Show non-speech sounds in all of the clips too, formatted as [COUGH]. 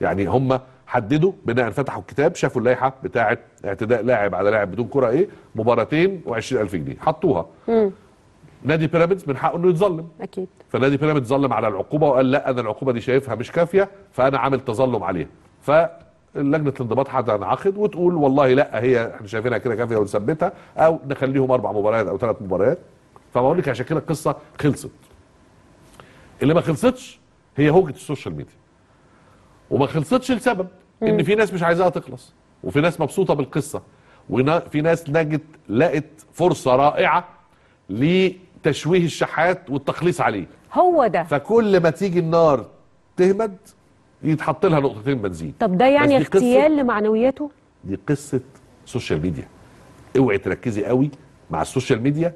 يعني هم حددوا بناء فتحوا الكتاب شافوا اللائحه بتاعه اعتداء لاعب على لاعب بدون كره ايه مباراتين و20000 جنيه حطوها مم. نادي بيراميدز من حقه انه يتظلم اكيد فنادي بيراميدز ظلم على العقوبه وقال لا انا العقوبه دي شايفها مش كافيه فانا عامل تظلم عليها ف الانضباط هتنعقد وتقول والله لا هي احنا شايفينها كده كافيه ونثبتها او نخليهم اربع مباريات او ثلاث مباريات فبقول لك عشان كده القصه خلصت اللي ما خلصتش هي هوجه السوشيال ميديا وما خلصتش لسبب ان في ناس مش عايزاها تخلص وفي ناس مبسوطه بالقصه وفي ناس نجت لقت فرصه رائعه لتشويه الشحات والتخليص عليه هو ده فكل ما تيجي النار تهمد يتحط لها نقطتين بنزين طب ده يعني اغتيال لمعنوياته دي قصه سوشيال ميديا اوعي تركزي قوي مع السوشيال ميديا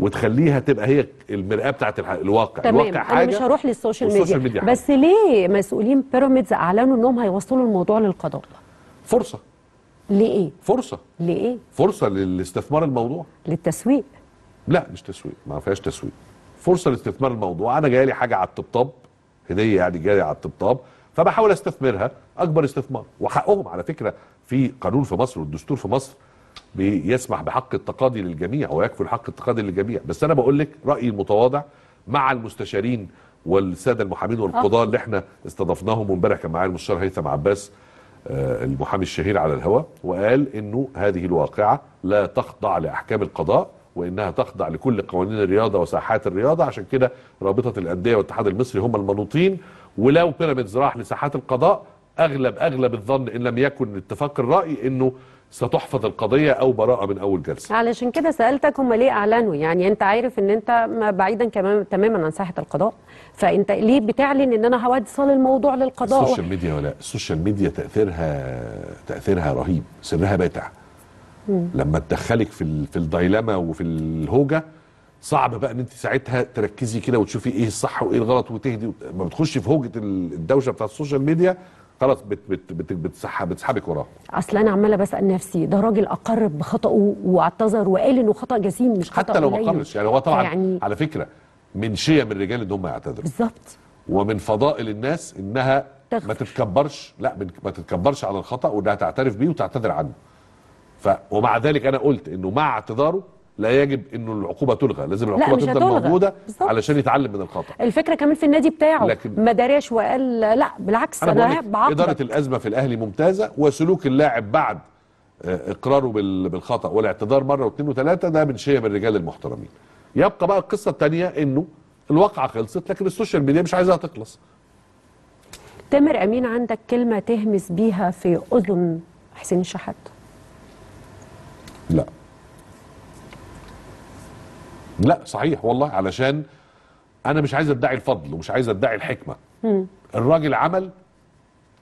وتخليها تبقى هي المرآة بتاعت الواقع تمام. الواقع حاجة أنا مش هروح للسوشيال ميديا. ميديا حاجة. بس ليه مسؤولين بيراميدز أعلنوا أنهم هيوصلوا الموضوع للقضاء فرصة ليه إيه؟ فرصة ليه إيه؟ فرصة للاستثمار الموضوع للتسويق لا مش تسويق ما فيهاش تسويق فرصة لاستثمار الموضوع أنا جايلي حاجة على الطبطاب هدية يعني جاية على الطبطاب فبحاول استثمرها أكبر استثمار وحقهم على فكرة في قانون في مصر والدستور في مصر بيسمح بحق التقاضي للجميع ويكفل حق التقاضي للجميع بس انا بقول لك رايي المتواضع مع المستشارين والساده المحامين والقضاه اللي احنا استضفناهم امبارح كان معايا المستشار هيثم عباس آه، المحامي الشهير على الهواء وقال انه هذه الواقعه لا تخضع لاحكام القضاء وانها تخضع لكل قوانين الرياضه وساحات الرياضه عشان كده رابطه الانديه والاتحاد المصري هم المنوطين ولو بيراميدز راح لساحات القضاء اغلب اغلب الظن ان لم يكن اتفاق الراي انه ستحفظ القضيه او براءه من اول جلسه علشان كده سالتك هم ليه اعلنوا يعني انت عارف ان انت بعيدا كمان تماما عن ساحه القضاء فانت ليه بتعلن ان انا هوصل الموضوع للقضاء السوشيال ميديا ولا السوشيال ميديا تاثيرها تاثيرها رهيب سرها باتع مم. لما تدخلك في في الدايلاما وفي الهوجه صعب بقى ان انت ساعتها تركزي كده وتشوفي ايه الصح وايه الغلط وتهدي ما بتخشي في هوجه الدوشه بتاعت السوشيال ميديا خلاص بت بت بت بتسحب بتسحبك وراه اصل انا عماله بسال نفسي ده راجل اقر بخطئه واعتذر وقال انه خطا جسيم مش خطا حتى لو ما اقرش يعني هو طبعا يعني على فكره من شيم الرجال ان هم يعتذروا بالظبط ومن فضائل الناس انها تغفر. ما تتكبرش لا ما تتكبرش على الخطا وانها تعترف بيه وتعتذر عنه ف ومع ذلك انا قلت انه مع اعتذاره لا يجب انه العقوبه تلغى لازم العقوبه تفضل موجوده بالزبط. علشان يتعلم من الخطا الفكره كمان في النادي بتاعه لكن ما داريش وقال لا بالعكس انا, أنا بعقد اداره الازمه في الاهلي ممتازه وسلوك اللاعب بعد آه، اقراره بالخطا والاعتذار مره واثنين وثلاثه ده من شيم الرجال المحترمين يبقى بقى القصه الثانيه انه الواقعه خلصت لكن السوشيال ميديا مش عايزاها تخلص تامر امين عندك كلمه تهمس بيها في اذن حسين الشحات لا لا صحيح والله علشان انا مش عايز ادعي الفضل ومش عايز ادعي الحكمه مم. الراجل عمل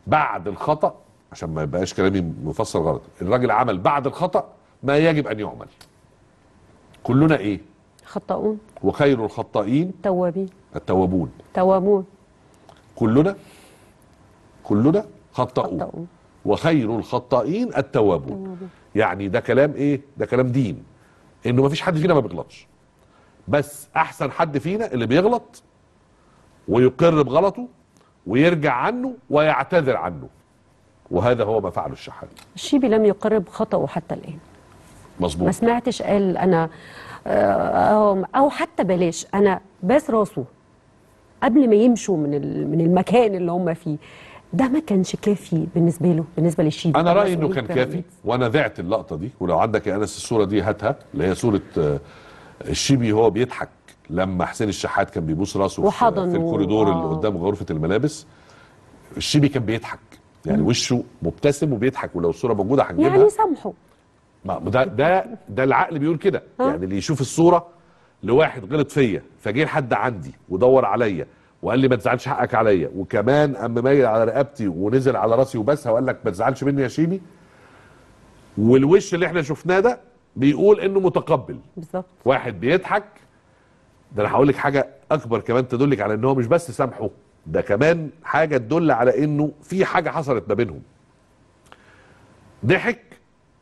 بعد الخطا عشان ما يبقاش كلامي مفسر غلط الراجل عمل بعد الخطا ما يجب ان يعمل كلنا ايه خطاؤون وخير الخطائين التوابين التوابون توابون كلنا كلنا خطاؤون, وخير الخطائين التوابون يعني ده كلام ايه ده كلام دين انه ما فيش حد فينا ما بيغلطش بس احسن حد فينا اللي بيغلط ويقر بغلطه ويرجع عنه ويعتذر عنه وهذا هو ما فعله الشحات الشيبي لم يقر بخطأه حتى الآن مظبوط ما سمعتش قال أنا آه، أو حتى بلاش أنا باس راسه قبل ما يمشوا من من المكان اللي هم فيه ده ما كانش كافي بالنسبه له بالنسبه للشيبي انا رايي انه كان كافي وانا ذعت اللقطه دي ولو عندك يا انس الصوره دي هاتها اللي هي صوره آه، الشيبي هو بيضحك لما حسين الشحات كان بيبوس راسه وحضن في الكوريدور آه. اللي قدام غرفه الملابس الشيبي كان بيضحك يعني وشه مبتسم وبيضحك ولو الصوره موجوده هنجيبها يعني سامحه ما ده ده ده العقل بيقول كده آه. يعني اللي يشوف الصوره لواحد غلط فيا فجه حد عندي ودور عليا وقال لي ما تزعلش حقك عليا وكمان قام مايل على رقبتي ونزل على راسي وبسها وقال لك ما تزعلش مني يا شيبي والوش اللي احنا شفناه ده بيقول انه متقبل بالظبط واحد بيضحك ده انا هقول لك حاجه اكبر كمان تدلك على ان هو مش بس سامحه ده كمان حاجه تدل على انه في حاجه حصلت ما بينهم ضحك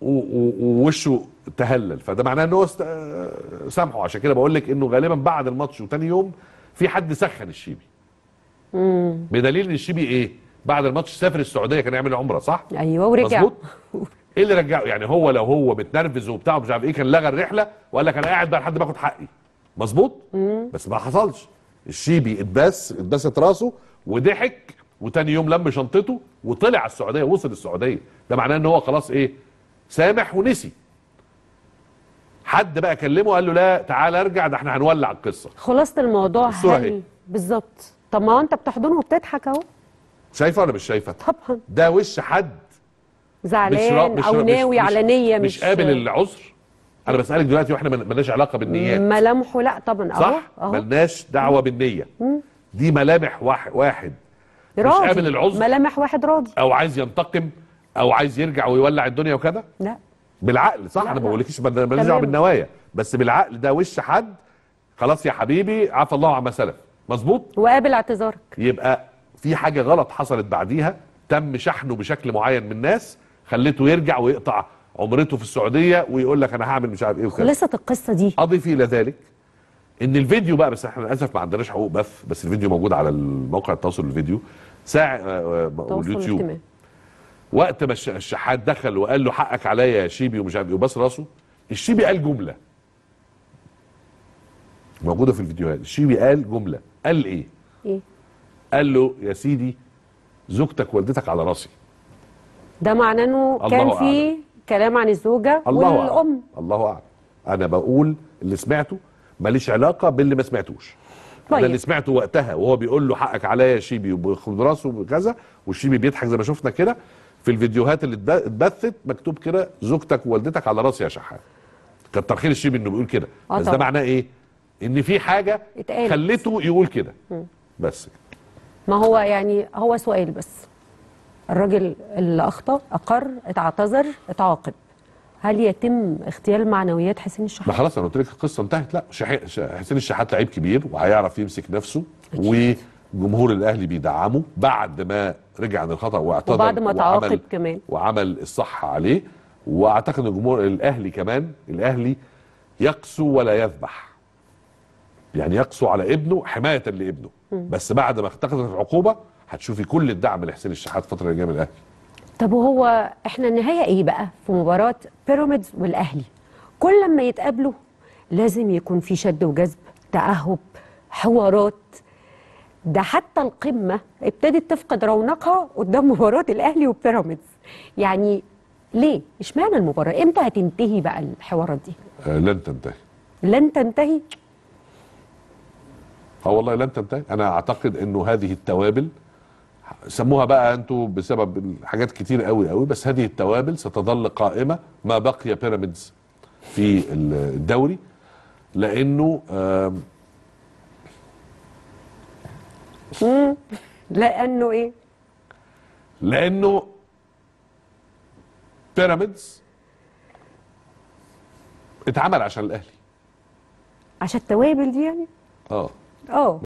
ووشه تهلل فده معناه ان هو سامحه عشان كده بقول لك انه غالبا بعد الماتش وتاني يوم في حد سخن الشيبي امم بدليل ان الشيبي ايه بعد الماتش سافر السعوديه كان يعمل عمره صح ايوه ورجع مظبوط [LAUGHS] ايه اللي رجعه يعني هو لو هو متنرفز وبتاع ومش عارف ايه كان لغى الرحله وقال لك انا قاعد بقى لحد ما اخد حقي مظبوط بس ما حصلش الشيبي اتبس اتبست راسه وضحك وتاني يوم لم شنطته وطلع على السعوديه وصل السعوديه ده معناه ان هو خلاص ايه سامح ونسي حد بقى كلمه قال له لا تعال ارجع ده احنا هنولع القصه خلاصه الموضوع إيه؟ هل بالظبط طب ما انت بتحضنه وبتضحك اهو شايفه ولا مش شايفه طبعا ده وش حد زعلان او ناوي على نيه مش مش قابل العذر انا بسالك دلوقتي واحنا ملناش علاقه بالنيات ملامحه لا طبعا صح أهو. ملناش دعوه بالنيه مم. دي ملامح واحد واحد راضي. مش قابل العذر ملامح واحد راضي او عايز ينتقم او عايز يرجع ويولع الدنيا وكده لا بالعقل صح لا انا ما بقولكش ملناش دعوه بالنوايا بس بالعقل ده وش حد خلاص يا حبيبي عفى الله عما سلف مظبوط وقابل اعتذارك يبقى في حاجه غلط حصلت بعديها تم شحنه بشكل معين من الناس خليته يرجع ويقطع عمرته في السعوديه ويقول لك انا هعمل مش عارف ايه خلاصه القصه دي اضيف الى ذلك ان الفيديو بقى بس احنا للاسف ما عندناش حقوق بث بس الفيديو موجود على الموقع التواصل الفيديو ساعه آه، آه، واليوتيوب وقت ما الشحات دخل وقال له حقك عليا يا شيبي ومش عارف ايه وباص راسه الشيبي قال جمله موجوده في الفيديوهات الشيبي قال جمله قال ايه؟ ايه؟ قال له يا سيدي زوجتك والدتك على راسي ده معناه انه كان في كلام عن الزوجه الله والام أعلم. الله اعلم انا بقول اللي سمعته ماليش علاقه باللي ما سمعتوش طيب. انا اللي سمعته وقتها وهو بيقول له حقك عليا يا شيبي وخد راسه وكذا والشيبي بيضحك زي ما شفنا كده في الفيديوهات اللي اتبثت مكتوب كده زوجتك ووالدتك على راسي يا شحات كان ترخيل الشيبي انه بيقول كده آه بس ده معناه ايه؟ ان في حاجه اتقالت. خلته يقول كده بس ما هو يعني هو سؤال بس الراجل اللي اخطا اقر اتعتذر اتعاقب هل يتم اغتيال معنويات حسين الشحات؟ ما خلاص انا قلت لك القصه انتهت لا حسين الشحات لعيب كبير وهيعرف يمسك نفسه وجمهور الاهلي بيدعمه بعد ما رجع عن الخطا واعتذر وبعد ما تعاقب كمان وعمل الصح عليه واعتقد الجمهور الاهلي كمان الاهلي يقسو ولا يذبح يعني يقسو على ابنه حمايه لابنه بس بعد ما اخذت العقوبه هتشوفي كل الدعم لحسين الشحات الفتره اللي جايه من الاهلي طب وهو احنا النهايه ايه بقى في مباراه بيراميدز والاهلي كل لما يتقابلوا لازم يكون في شد وجذب تاهب حوارات ده حتى القمه ابتدت تفقد رونقها قدام مباراه الاهلي وبيراميدز يعني ليه اشمعنى المباراه امتى هتنتهي بقى الحوارات دي آه، لن تنتهي لن تنتهي اه والله لن تنتهي انا اعتقد انه هذه التوابل سموها بقى انتوا بسبب حاجات كتير قوي قوي بس هذه التوابل ستظل قائمه ما بقي بيراميدز في الدوري لانه لانه ايه؟ لانه بيراميدز اتعمل عشان الاهلي عشان التوابل دي يعني؟ اه اه